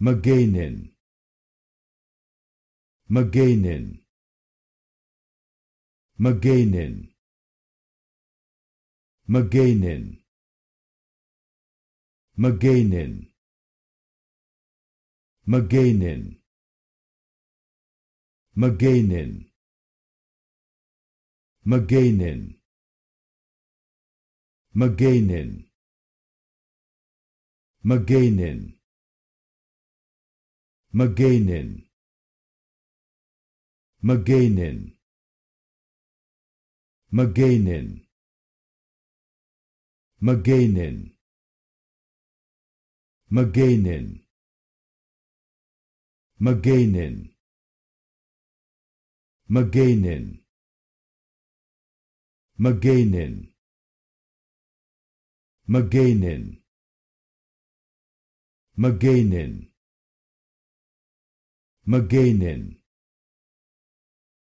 Magenin. Magenin. Magenin. Magenin. Magenin. Magenin. Magenin. Magenin. Magenin. Magainin Magenin. Magenin. Magenin. Magenin. Magenin. Magenin. Magenin. Magenin. Magenin. Magainin Maganin.